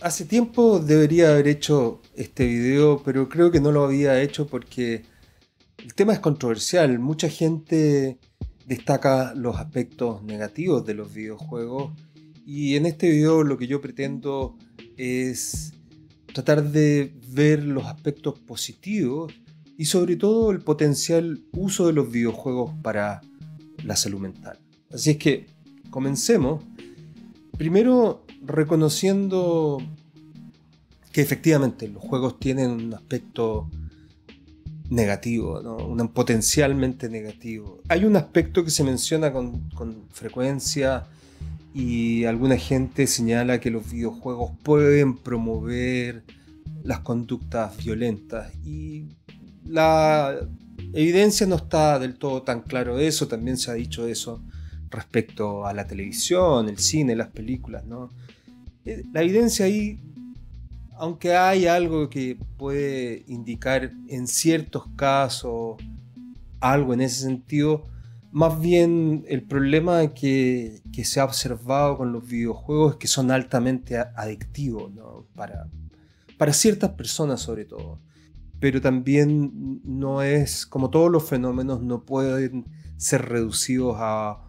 hace tiempo debería haber hecho este video, pero creo que no lo había hecho porque el tema es controversial. Mucha gente destaca los aspectos negativos de los videojuegos y en este video lo que yo pretendo es tratar de ver los aspectos positivos y sobre todo el potencial uso de los videojuegos para la salud mental. Así es que comencemos. Primero reconociendo que efectivamente los juegos tienen un aspecto negativo, un potencialmente negativo. Hay un aspecto que se menciona con, con, frecuencia y alguna gente señala que los videojuegos pueden promover las conductas violentas y la evidencia no está del todo tan claro eso, también se ha dicho eso respecto a la televisión, el cine, las películas, eh, La evidencia ahí, aunque hay algo que puede indicar en ciertos casos algo en ese sentido, más bien el problema que, se ha observado con los videojuegos es que son altamente adictivos, Para, para ciertas personas sobre todo. Pero también no es, como todos los fenómenos, no pueden ser reducidos a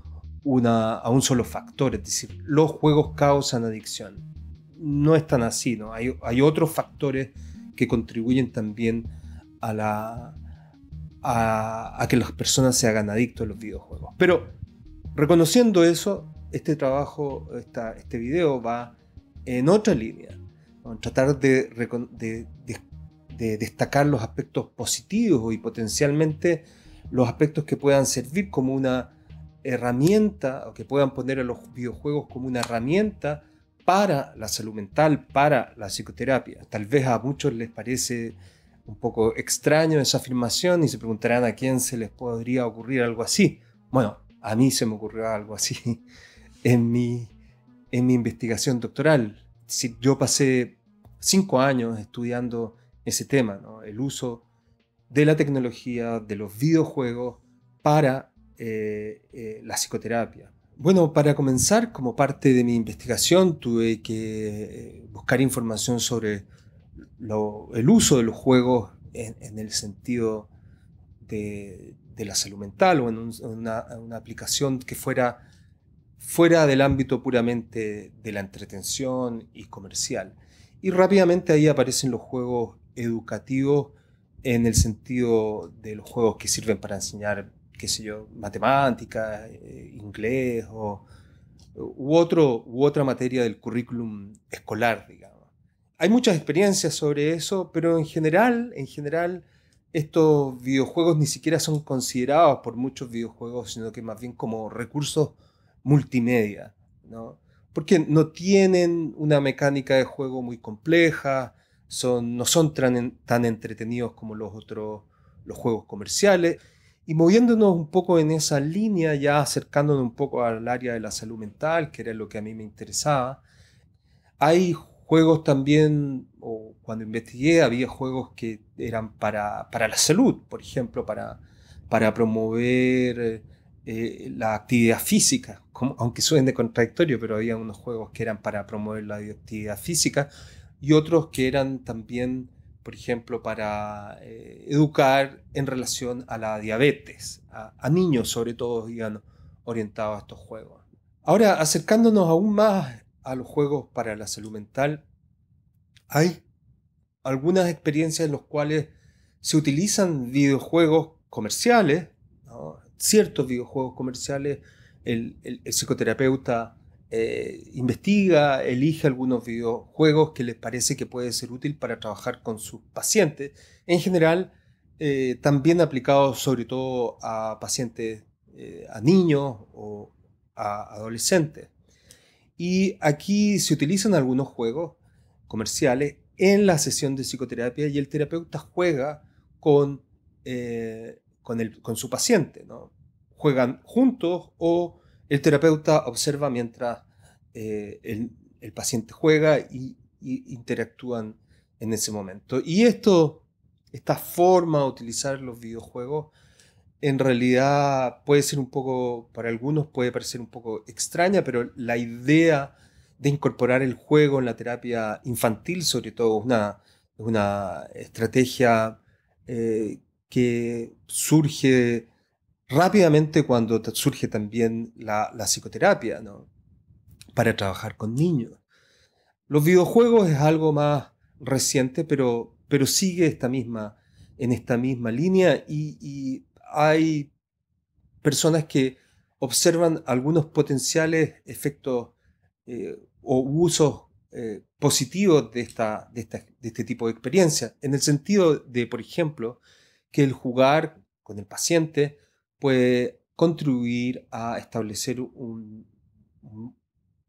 a un solo factor, es decir, los juegos causan adicción. No es tan así, ¿no? Hay, otros factores que contribuyen también a, la, a, que las personas se hagan adictos a los videojuegos. Pero reconociendo eso, este trabajo, este video va en otra línea, a tratar de, destacar los aspectos positivos y potencialmente los aspectos que puedan servir como una herramienta o que puedan poner a los videojuegos como una herramienta para la salud mental, para la psicoterapia. Tal vez a muchos les parece un poco extraño esa afirmación y se preguntarán a quién se les podría ocurrir algo así. Bueno, a mí se me ocurrió algo así en mi, en mi investigación doctoral. Yo pasé cinco años estudiando ese tema, el uso de la tecnología, de los videojuegos para eh, eh, la psicoterapia? Bueno, para comenzar, como parte de mi investigación, tuve que eh, buscar información sobre el uso de los juegos en, el sentido de, la salud mental o en, una, una, aplicación que fuera fuera del ámbito puramente de la entretención y comercial. Y rápidamente ahí aparecen los juegos educativos en el sentido de los juegos que sirven para enseñar qué sé yo, matemáticas, eh, inglés o, u, otro, u otra materia del currículum escolar, digamos. Hay muchas experiencias sobre eso, pero en general, en general, estos videojuegos ni siquiera son considerados por muchos videojuegos, sino que más bien como recursos multimedia, ¿no? Porque no tienen una mecánica de juego muy compleja, no son tan, tan entretenidos como los otros los juegos comerciales y moviéndonos un poco en esa línea, ya acercándonos un poco al área de la salud mental, que era lo que a mí me interesaba, hay juegos también, o cuando investigué, había juegos que eran para, la salud, por ejemplo, para, para promover eh, la actividad física, aunque aunque de contradictorio, pero había unos juegos que eran para promover la actividad física y otros que eran también por ejemplo, para eh, educar en relación a la diabetes, a, niños sobre todo, digamos, orientados a estos juegos. Ahora, acercándonos aún más a los juegos para la salud mental, hay algunas experiencias en las cuales se utilizan videojuegos comerciales, ciertos videojuegos comerciales, el psicoterapeuta eh, investiga, elige algunos videojuegos que les parece que puede ser útil para trabajar con sus pacientes. En general, eh, también aplicados sobre todo a pacientes, eh, a niños o a adolescentes. Y aquí se utilizan algunos juegos comerciales en la sesión de psicoterapia y el terapeuta juega con, con su paciente. ¿no? Juegan juntos o el terapeuta observa mientras eh, el, paciente juega y, interactúan en ese momento. Y esto, esta forma de utilizar los videojuegos, en realidad puede ser un poco, para algunos puede parecer un poco extraña, pero la idea de incorporar el juego en la terapia infantil, sobre todo, es una, estrategia eh, que surge Rápidamente cuando surge también la, psicoterapia, Para trabajar con niños. Los videojuegos es algo más reciente, pero, sigue esta misma, en esta misma línea y, hay personas que observan algunos potenciales efectos eh, o usos eh, positivos de, de, este tipo de experiencia, en el sentido de, por ejemplo, que el jugar con el paciente puede contribuir a establecer un,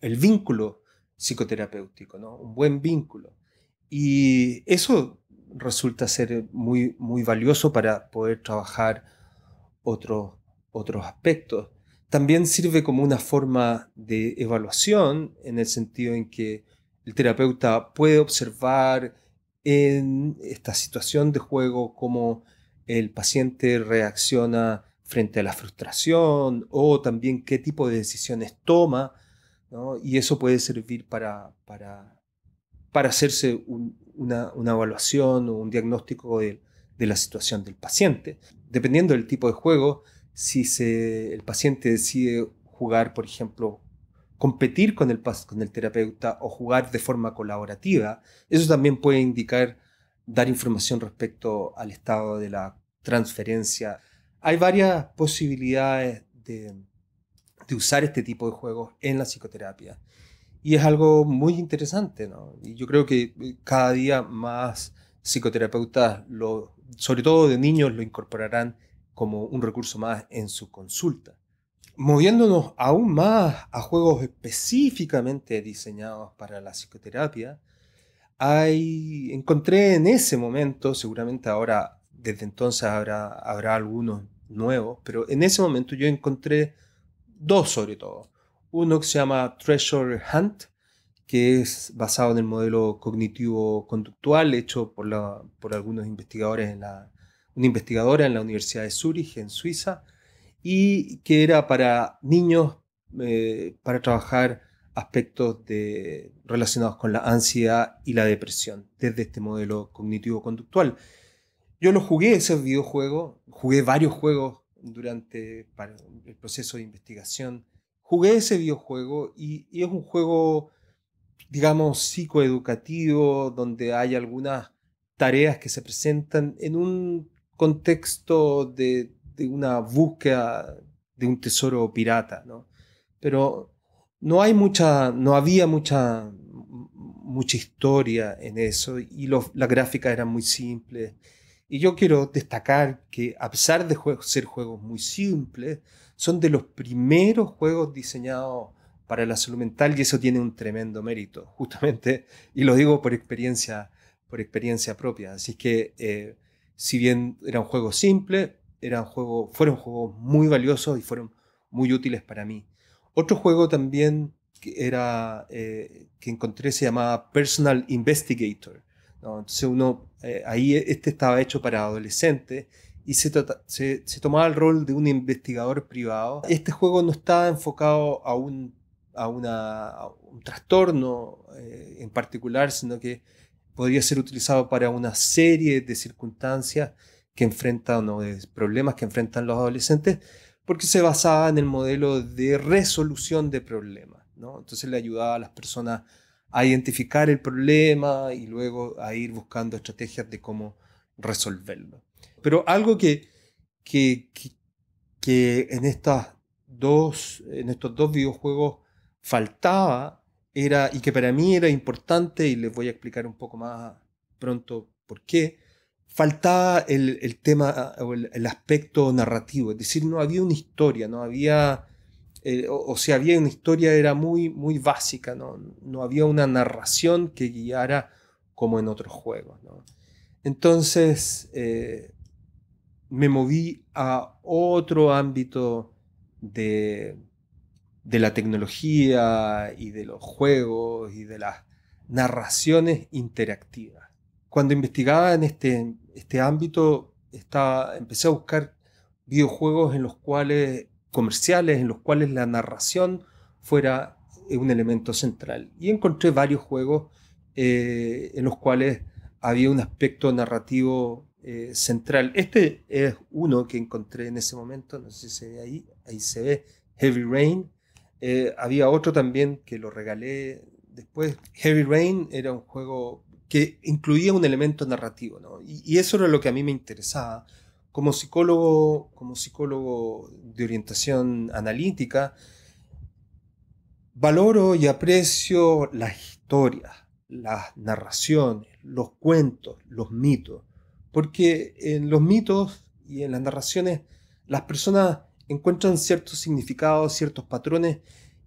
el vínculo psicoterapéutico, un buen vínculo. Y eso resulta ser muy, muy valioso para poder trabajar otros, otros aspectos. También sirve como una forma de evaluación en el sentido en que el terapeuta puede observar en esta situación de juego cómo el paciente reacciona frente a la frustración o también qué tipo de decisiones toma, y eso puede servir para, para, para hacerse una, evaluación o un diagnóstico de, la situación del paciente. Dependiendo del tipo de juego, si se, el paciente decide jugar, por ejemplo, competir con el, con el terapeuta o jugar de forma colaborativa, eso también puede indicar dar información respecto al estado de la transferencia hay varias posibilidades de, usar este tipo de juegos en la psicoterapia. Y es algo muy interesante, ¿no? Y yo creo que eh, cada día más psicoterapeutas, sobre todo de niños, lo incorporarán como un recurso más en su consulta. Moviéndonos aún más a juegos específicamente diseñados para la psicoterapia, hay, encontré en ese momento, seguramente ahora, desde entonces habrá, habrá algunos nuevos, pero en ese momento yo encontré dos sobre todo. Uno que se llama Treasure Hunt, que es basado en el modelo cognitivo-conductual hecho por, la, por algunos investigadores en una investigadora en la Universidad de Zúrich, en Suiza, y que era para niños eh, para trabajar aspectos de, relacionados con la ansiedad y la depresión desde este modelo cognitivo-conductual. Yo lo jugué ese videojuego, jugué varios juegos durante para el proceso de investigación. Jugué ese videojuego y, es un juego, digamos, psicoeducativo, donde hay algunas tareas que se presentan en un contexto de, una búsqueda de un tesoro pirata, ¿no? Pero no hay mucha, no había mucha, mucha historia en eso y las gráficas eran muy simples y yo quiero destacar que a pesar de ser juegos muy simples, son de los primeros juegos diseñados para la salud mental y eso tiene un tremendo mérito, justamente, y lo digo por experiencia, por experiencia propia. Así que eh, si bien eran juegos simples, eran juegos, fueron juegos muy valiosos y fueron muy útiles para mí. Otro juego también que, eh, que encontré se llamaba Personal Investigator entonces uno, eh, ahí e, este estaba hecho para adolescentes y se, se, tomaba el rol de un investigador privado. Este juego no estaba enfocado a un, a un trastorno eh, en particular, sino que podría ser utilizado para una serie de circunstancias que enfrentan o de problemas que enfrentan los adolescentes, porque se basaba en el modelo de resolución de problemas. Entonces le ayudaba a las personas a identificar el problema y luego a ir buscando estrategias de cómo resolverlo. Pero algo que, que, que, en, estas dos, en estos dos videojuegos faltaba era, y que para mí era importante, y les voy a explicar un poco más pronto por qué, faltaba el, el tema o el, aspecto narrativo, es decir, no había una historia, no había eh, o, sea, había una historia era muy, muy básica, ¿no? no había una narración que guiara como en otros juegos. Entonces eh, me moví a otro ámbito de, la tecnología y de los juegos y de las narraciones interactivas. Cuando investigaba en este, este ámbito, empecé a buscar videojuegos en los cuales comerciales en los cuales la narración fuera eh, un elemento central. Y encontré varios juegos eh, en los cuales había un aspecto narrativo eh, central. Este es uno que encontré en ese momento, no sé si se ve ahí, ahí se ve Heavy Rain. había otro también que lo regalé después. Heavy Rain era un juego que incluía un elemento narrativo, ¿no? y eso era lo que a mí me interesaba como psicólogo, como psicólogo de orientación analítica, valoro y aprecio las historias, las narraciones, los cuentos, los mitos, porque en los mitos y en las narraciones las personas encuentran ciertos significados, ciertos patrones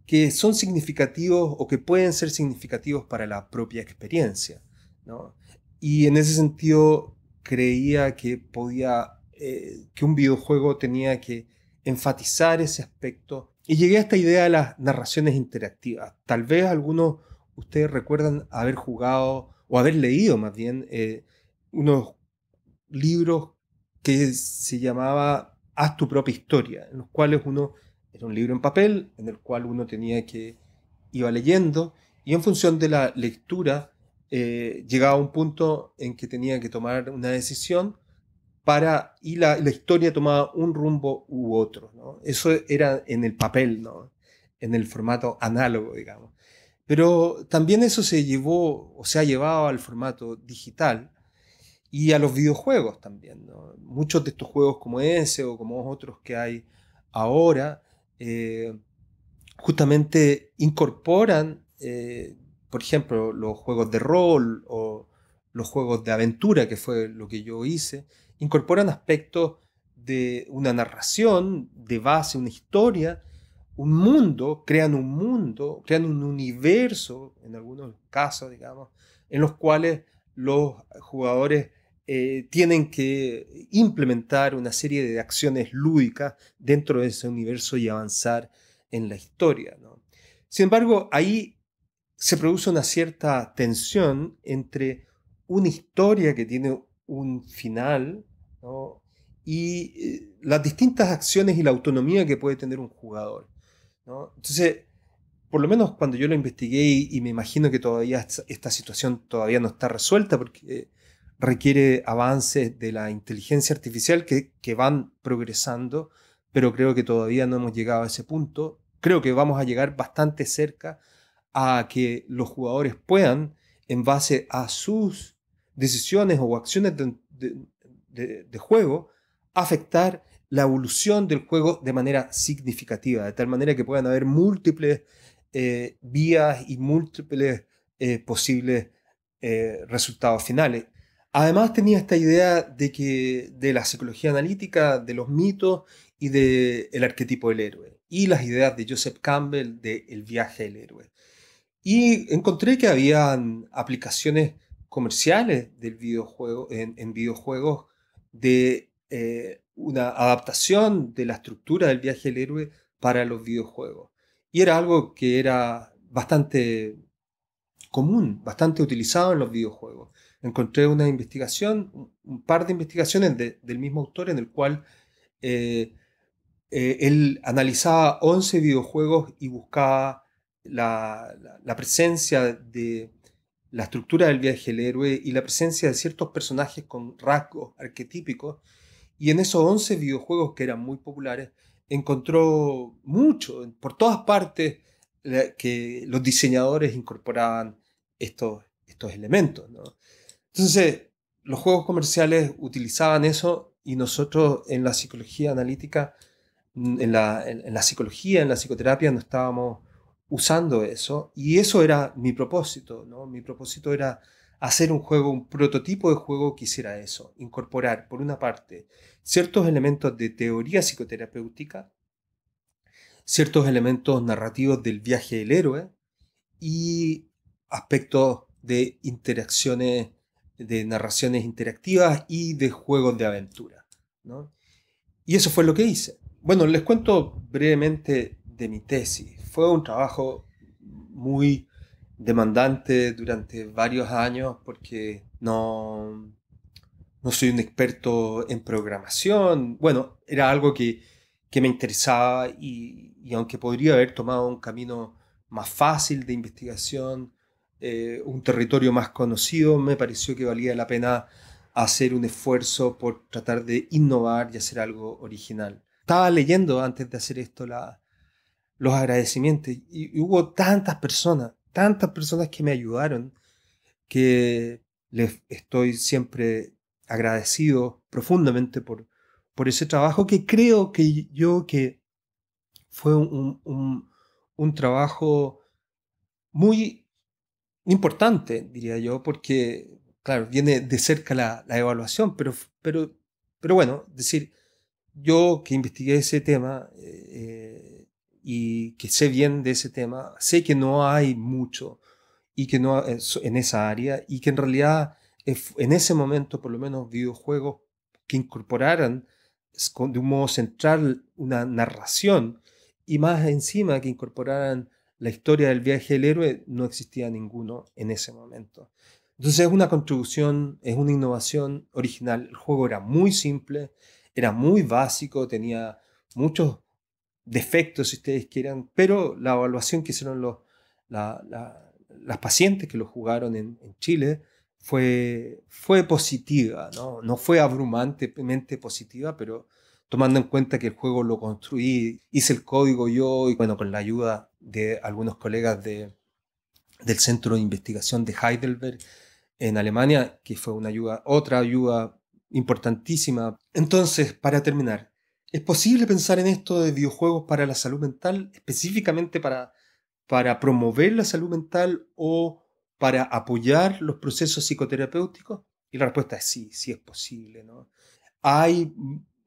que son significativos o que pueden ser significativos para la propia experiencia. ¿no? Y en ese sentido creía que podía eh, que un videojuego tenía que enfatizar ese aspecto. Y llegué a esta idea de las narraciones interactivas. Tal vez algunos ustedes recuerdan haber jugado o haber leído más bien eh, unos libros que se llamaba Haz tu propia historia, en los cuales uno era un libro en papel, en el cual uno tenía que iba leyendo y en función de la lectura eh, llegaba a un punto en que tenía que tomar una decisión para, y la, historia tomaba un rumbo u otro. Eso era en el papel, ¿no? en el formato análogo, digamos. Pero también eso se llevó o se ha llevado al formato digital y a los videojuegos también. Muchos de estos juegos como ese o como otros que hay ahora, eh, justamente incorporan, eh, por ejemplo, los juegos de rol o los juegos de aventura, que fue lo que yo hice, incorporan aspectos de una narración, de base, una historia, un mundo, crean un mundo, crean un universo, en algunos casos, digamos, en los cuales los jugadores eh, tienen que implementar una serie de acciones lúdicas dentro de ese universo y avanzar en la historia. Sin embargo, ahí se produce una cierta tensión entre una historia que tiene un final y eh, las distintas acciones y la autonomía que puede tener un jugador. Entonces, por lo menos cuando yo lo investigué y, me imagino que todavía esta situación todavía no está resuelta porque eh, requiere avances de la inteligencia artificial que, van progresando, pero creo que todavía no hemos llegado a ese punto. Creo que vamos a llegar bastante cerca a que los jugadores puedan, en base a sus decisiones o acciones de, de, juego afectar la evolución del juego de manera significativa, de tal manera que puedan haber múltiples eh, vías y múltiples eh, posibles eh, resultados finales. Además tenía esta idea de que de la psicología analítica, de los mitos y del el arquetipo del héroe y las ideas de Joseph Campbell de El viaje del héroe. Y encontré que habían aplicaciones comerciales del videojuego en videojuegos de eh, una adaptación de la estructura del viaje del héroe para los videojuegos. Y era algo que era bastante común, bastante utilizado en los videojuegos. Encontré una investigación, un par de investigaciones del mismo autor en el cual eh, eh, él analizaba 11 videojuegos y buscaba la presencia de la estructura del viaje del héroe y la presencia de ciertos personajes con rasgos arquetípicos, y en esos 11 videojuegos que eran muy populares, encontró mucho, por todas partes, que los diseñadores incorporaban estos, estos elementos. Entonces, los juegos comerciales utilizaban eso y nosotros en la psicología analítica, en la psicología, en la psicoterapia, no estábamos usando eso. Y eso era mi propósito, ¿no? Mi propósito era hacer un juego, un prototipo de juego que hiciera eso, incorporar, por una parte, ciertos elementos de teoría psicoterapéutica, ciertos elementos narrativos del viaje del héroe y aspectos de interacciones, de narraciones interactivas y de juegos de aventura. ¿no? Y eso fue lo que hice. Bueno, les cuento brevemente de mi tesis fue un trabajo muy demandante durante varios años porque no, no soy un experto en programación. Bueno, era algo que, me interesaba y, aunque podría haber tomado un camino más fácil de investigación, eh, un territorio más conocido, me pareció que valía la pena hacer un esfuerzo por tratar de innovar y hacer algo original. Estaba leyendo antes de hacer esto la, los agradecimientos. Y, hubo tantas personas, tantas personas que me ayudaron, que les estoy siempre agradecido profundamente por, por ese trabajo que creo que yo que fue un, trabajo muy importante, diría yo, porque, claro, viene de cerca la, evaluación, pero, pero, pero bueno, decir, yo que investigué ese tema, eh, eh, y que sé bien de ese tema, sé que no hay mucho y que no eh, en esa área y que en realidad eh, en ese momento por lo menos videojuegos que incorporaran de un modo central una narración y más encima que incorporaran la historia del viaje del héroe no existía ninguno en ese momento. Entonces es una contribución, es una innovación original. El juego era muy simple, era muy básico, tenía muchos defectos, si ustedes quieran, pero la evaluación que hicieron los, las pacientes que lo jugaron en, Chile fue, fue positiva, ¿no? no fue abrumantemente positiva, pero tomando en cuenta que el juego lo construí, hice el código yo y bueno, con la ayuda de algunos colegas de, del Centro de Investigación de Heidelberg en Alemania, que fue una ayuda, otra ayuda importantísima. Entonces, para terminar, ¿Es posible pensar en esto de videojuegos para la salud mental, específicamente para, para promover la salud mental o para apoyar los procesos psicoterapéuticos? Y la respuesta es sí, sí es posible. Hay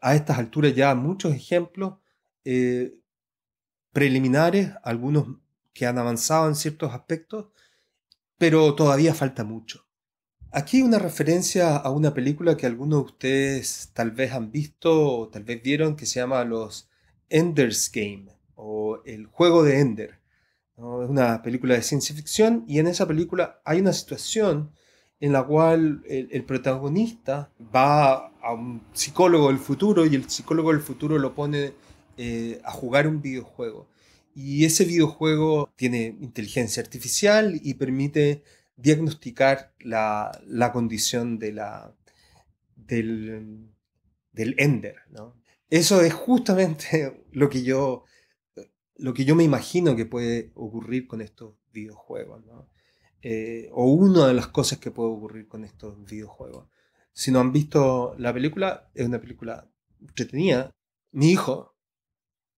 a estas alturas ya muchos ejemplos eh, preliminares, algunos que han avanzado en ciertos aspectos, pero todavía falta mucho. Aquí una referencia a una película que algunos de ustedes tal vez han visto o tal vez vieron que se llama Los Ender's Game o El Juego de Ender. Es una película de ciencia ficción y en esa película hay una situación en la cual el, protagonista va a un psicólogo del futuro y el psicólogo del futuro lo pone eh, a jugar un videojuego. Y ese videojuego tiene inteligencia artificial y permite diagnosticar la, condición de la, del, Ender. Eso es justamente lo que, yo, lo que yo me imagino que puede ocurrir con estos videojuegos, eh, o una de las cosas que puede ocurrir con estos videojuegos. Si no han visto la película, es una película entretenida. Mi hijo,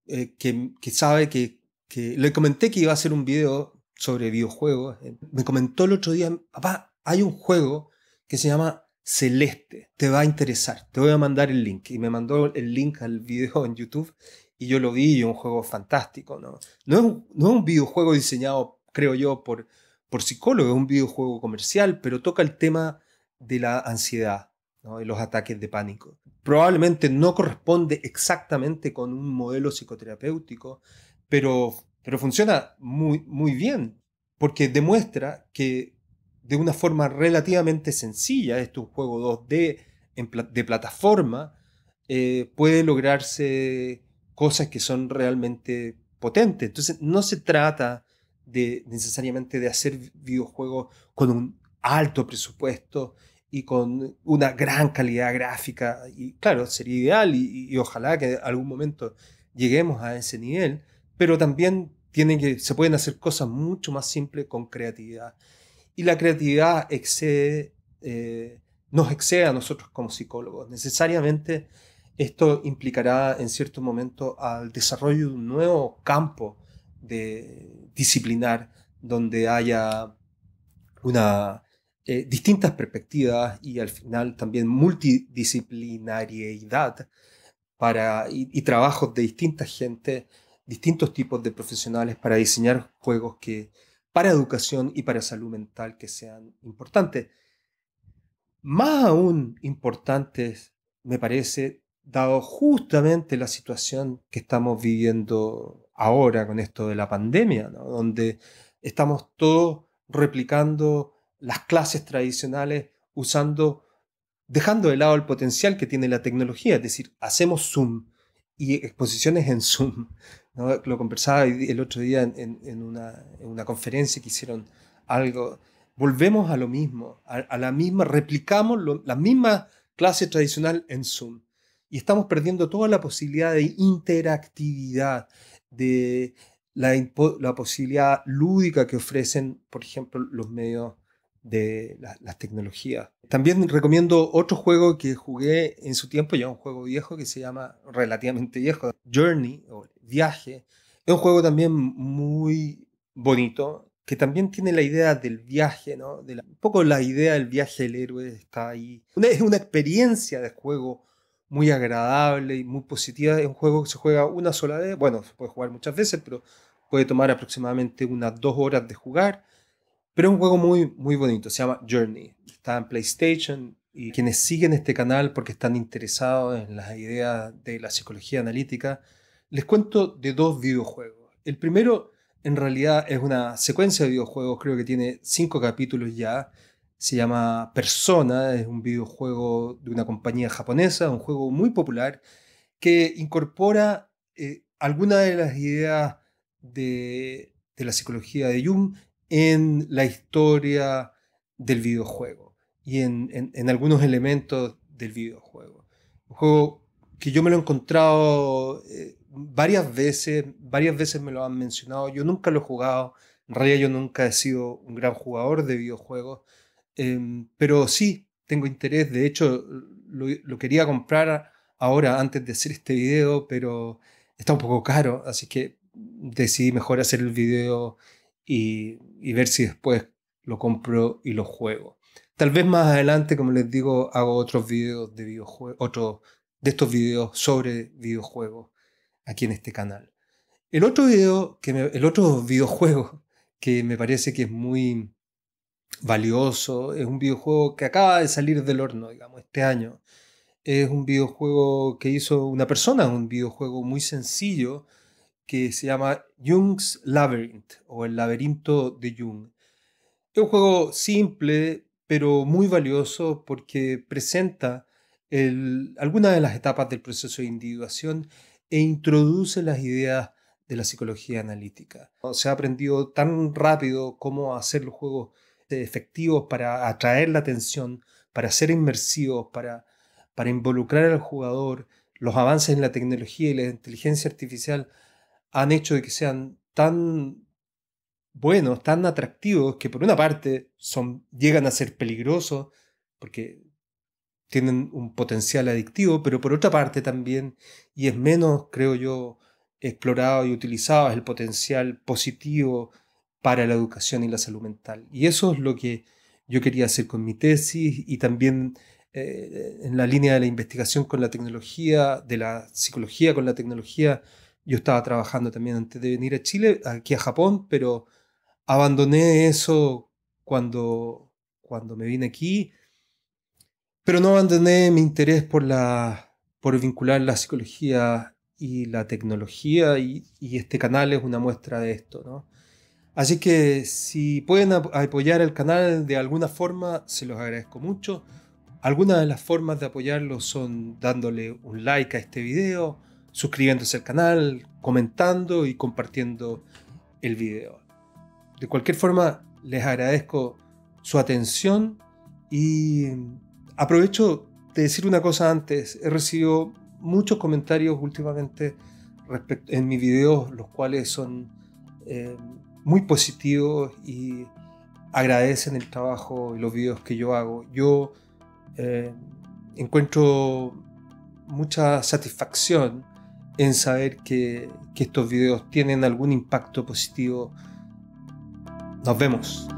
eh, que, sabe que, que le comenté que iba a hacer un video sobre videojuegos, eh, me comentó el otro día, papá, hay un juego que se llama Celeste, te va a interesar, te voy a mandar el link. Y me mandó el link al video en YouTube y yo lo vi y un juego fantástico. ¿no? No, es un, videojuego diseñado, creo yo, por, por psicólogos, es un videojuego comercial, pero toca el tema de la ansiedad ¿no? y los ataques de pánico. Probablemente no corresponde exactamente con un modelo psicoterapéutico, pero pero funciona muy, muy bien, porque demuestra que de una forma relativamente sencilla, esto es un juego 2D de plataforma, eh, puede lograrse cosas que son realmente potentes. Entonces, no se trata de, necesariamente de hacer videojuegos con un alto presupuesto y con una gran calidad gráfica. Y claro, sería ideal y, y, ojalá que en algún momento lleguemos a ese nivel, pero también que, se pueden hacer cosas mucho más simples con creatividad. Y la creatividad eh, nos excede a nosotros como psicólogos. Necesariamente esto implicará en cierto momento al desarrollo de un nuevo campo de disciplinar donde haya una, eh, distintas perspectivas y al final también multidisciplinariedad para, y, trabajos de distintas gentes distintos tipos de profesionales para diseñar juegos que para educación y para salud mental que sean importantes. Más aún importantes, me parece, dado justamente la situación que estamos viviendo ahora con esto de la pandemia, donde estamos todos replicando las clases tradicionales usando dejando de lado el potencial que tiene la tecnología, es decir, hacemos Zoom y exposiciones en Zoom lo conversaba el otro día en, en, una, conferencia que hicieron algo. Volvemos a lo mismo, a, la misma, replicamos la misma clase tradicional en Zoom. Y estamos perdiendo toda la posibilidad de interactividad, de la, posibilidad lúdica que ofrecen, por ejemplo, los medios de las tecnologías. También recomiendo otro juego que jugué en su tiempo, ya un juego viejo que se llama relativamente viejo, Journey, o viaje. Es un juego también muy bonito, que también tiene la idea del viaje, De un poco la idea del viaje del héroe está ahí. es una experiencia de juego muy agradable y muy positiva. Es un juego que se juega una sola vez. Bueno, se puede jugar muchas veces, pero puede tomar aproximadamente unas dos horas de jugar. Pero es un juego muy, muy bonito. Se llama Journey. Está en PlayStation. Y quienes siguen este canal porque están interesados en las ideas de la psicología analítica les cuento de dos videojuegos. El primero, en realidad, es una secuencia de videojuegos, creo que tiene cinco capítulos ya. Se llama Persona, es un videojuego de una compañía japonesa, un juego muy popular, que incorpora eh, algunas de las ideas de, la psicología de Jung en la historia del videojuego y en, algunos elementos del videojuego. Un juego que yo me lo he encontrado eh, varias veces, varias veces me lo han mencionado, yo nunca lo he jugado, en realidad yo nunca he sido un gran jugador de videojuegos, em, pero sí tengo interés, de hecho lo, quería comprar ahora antes de hacer este video, pero está un poco caro, así que decidí mejor hacer el video y, y ver si después lo compro y lo juego. Tal vez más adelante, como les digo, hago otros videos de videojuegos, otros de estos videos sobre videojuegos aquí en este canal. El otro, que el otro videojuego que me parece que es muy valioso, es un videojuego que acaba de salir del horno, digamos, este año. Es un videojuego que hizo una persona, un videojuego muy sencillo que se llama Jung's Labyrinth o el laberinto de Jung. Es un juego simple pero muy valioso porque presenta algunas de las etapas del proceso de individuación e introduce las ideas de la psicología analítica. Se ha aprendido tan rápido cómo hacer los juegos eh, efectivos para atraer la atención, para ser inmersivos, para, para involucrar al jugador. Los avances en la tecnología y la inteligencia artificial han hecho de que sean tan buenos, tan atractivos, que por una parte son, llegan a ser peligrosos, porque tienen un potencial adictivo, pero por otra parte también, y es menos, creo yo, explorado y utilizado, es el potencial positivo para la educación y la salud mental. Y eso es lo que yo quería hacer con mi tesis y también eh, en la línea de la investigación con la tecnología, de la psicología con la tecnología. Yo estaba trabajando también antes de venir a Chile, aquí a Japón, pero abandoné eso cuando, cuando me vine aquí pero no abandoné mi interés por, la, por vincular la psicología y la tecnología y, este canal es una muestra de esto. Así que si pueden apoyar el canal de alguna forma, se los agradezco mucho. Algunas de las formas de apoyarlo son dándole un like a este video, suscribiéndose al canal, comentando y compartiendo el video. De cualquier forma, les agradezco su atención y Aprovecho de decir una cosa antes. He recibido muchos comentarios últimamente en mis videos, los cuales son eh, muy positivos y agradecen el trabajo y los videos que yo hago. Yo eh, encuentro mucha satisfacción en saber que, que estos videos tienen algún impacto positivo. Nos vemos.